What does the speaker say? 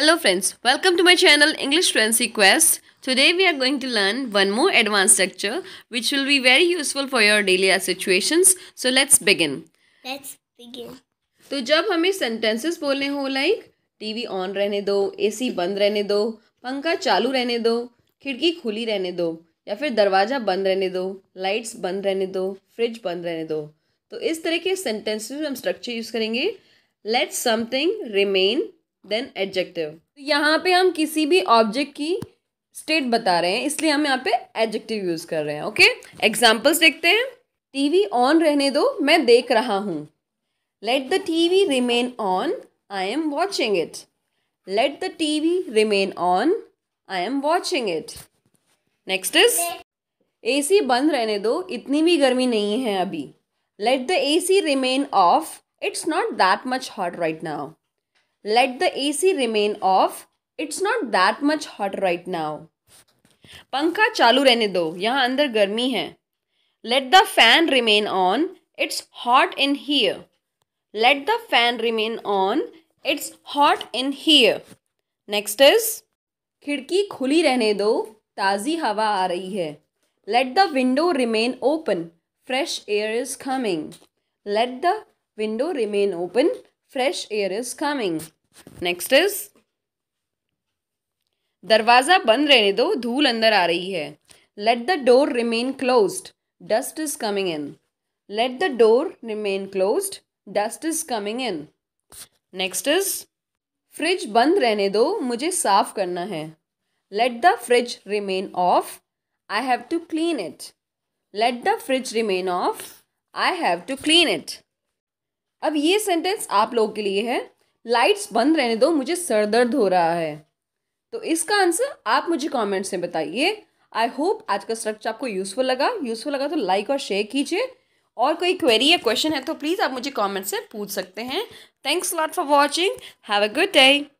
Hello friends welcome to my channel English frenzy quest today we are going to learn one more advance structure which will be very useful for your daily are situations so let's begin let's begin तो जब हमें sentences बोलने हो like TV on रहने दो AC बंद रहने दो पंखा चालू रहने दो खिड़की खुली रहने दो या फिर दरवाज़ा बंद रहने दो लाइट्स बंद रहने दो फ्रिज बंद रहने दो तो इस तरह के सेंटेंसेज हम स्ट्रक्चर यूज़ करेंगे let's something remain then adjective तो यहाँ पे हम किसी भी ऑब्जेक्ट की स्टेट बता रहे हैं इसलिए हम यहाँ पे एडजेक्टिव यूज़ कर रहे हैं ओके एग्जाम्पल्स देखते हैं टीवी ऑन रहने दो मैं देख रहा हूँ let the TV remain on I am watching it let the TV remain on I am watching it next is A C बंद रहने दो इतनी भी गर्मी नहीं है अभी let the A C remain off it's not that much hot right नाउ let the A C remain off it's not that much hot right now. पंखा चालू रहने दो यहाँ अंदर गर्मी है let the fan remain on it's hot in here let the fan remain on it's hot in here next is खिड़की खुली रहने दो ताज़ी हवा आ रही है let the window remain open fresh air is coming let the window remain open fresh air is coming next is दरवाजा बंद रहने दो धूल अंदर आ रही है let the door remain close dust is coming in let the door remain close dust is coming in next is fridge बंद रहने दो मुझे साफ करना है let the fridge remain off I have to clean it let the fridge remain off I have to clean it अब ये sentence आप लोग के लिए है लाइट्स बंद रहने दो मुझे सर दर्द हो रहा है तो इसका आंसर आप मुझे कमेंट्स में बताइए आई होप आज का स्ट्रक्चर आपको यूज़फुल लगा यूज़फुल लगा तो लाइक और शेयर कीजिए और कोई क्वेरी या क्वेश्चन है तो प्लीज़ आप मुझे कमेंट्स से पूछ सकते हैं thanks lot for watching have a good day